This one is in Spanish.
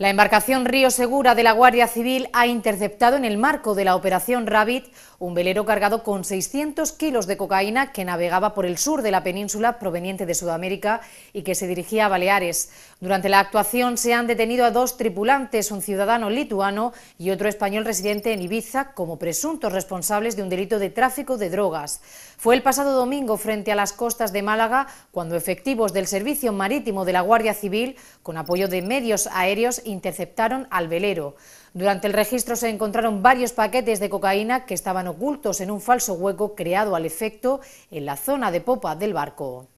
La embarcación Río Segura de la Guardia Civil ha interceptado en el marco de la operación Rabbit un velero cargado con 600 kilos de cocaína que navegaba por el sur de la península proveniente de Sudamérica y que se dirigía a Baleares. Durante la actuación se han detenido a dos tripulantes, un ciudadano lituano y otro español residente en Ibiza, como presuntos responsables de un delito de tráfico de drogas. Fue el pasado domingo frente a las costas de Málaga cuando efectivos del Servicio Marítimo de la Guardia Civil, con apoyo de medios aéreos, interceptaron al velero. Durante el registro se encontraron varios paquetes de cocaína que estaban ocultos en un falso hueco creado al efecto en la zona de popa del barco.